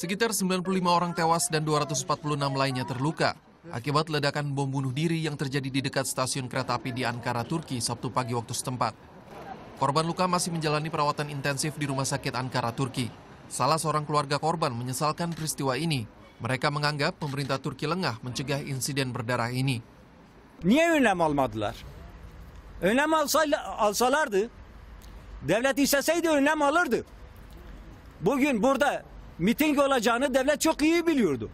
Sekitar 95 orang tewas dan 246 lainnya terluka akibat ledakan bom bunuh diri yang terjadi di dekat stasiun kereta api di Ankara, Turki, Sabtu pagi waktu setempat. Korban luka masih menjalani perawatan intensif di Rumah Sakit Ankara, Turki. Salah seorang keluarga korban menyesalkan peristiwa ini. Mereka menganggap pemerintah Turki lengah mencegah insiden berdarah ini. Niye önlem almadılar? Önlem alsalardı, devlet isteseydi önlem alırdı. Bugün burada miting olacağını devlet çok iyi biliyordu.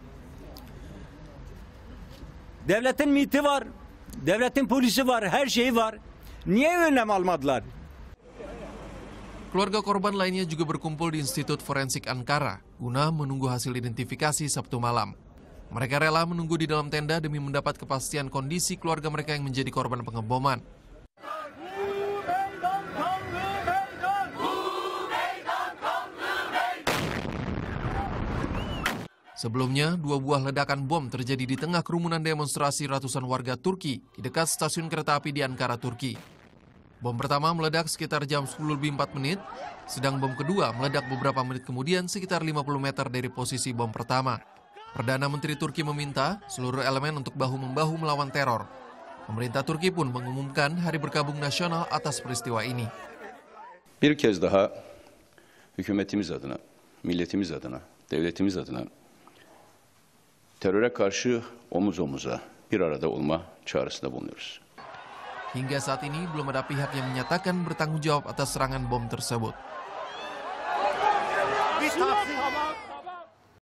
Devletin miti var, devletin polisi var, her şeyi var. Niye önlem almadılar? Keluarga korban lainnya juga berkumpul di Institut Forensik Ankara guna menunggu hasil identifikasi Sabtu malam. Mereka rela menunggu di dalam tenda demi mendapat kepastian kondisi keluarga mereka yang menjadi korban pengeboman. Sebelumnya, dua buah ledakan bom terjadi di tengah kerumunan demonstrasi ratusan warga Turki di dekat stasiun kereta api di Ankara, Turki. Bom pertama meledak sekitar jam 10.04 menit, sedang bom kedua meledak beberapa menit kemudian sekitar 50 meter dari posisi bom pertama. Perdana Menteri Turki meminta seluruh elemen untuk bahu-membahu melawan teror. Pemerintah Turki pun mengumumkan hari berkabung nasional atas peristiwa ini. Bir kez daha hükümetimiz adına, milletimiz adına, devletimiz adına teröre karşı omuz omuza bir arada olma çağrısında bulunuyoruz. Hingga saat ini belum ada pihak yang menyatakan bertanggung jawab atas serangan bom tersebut.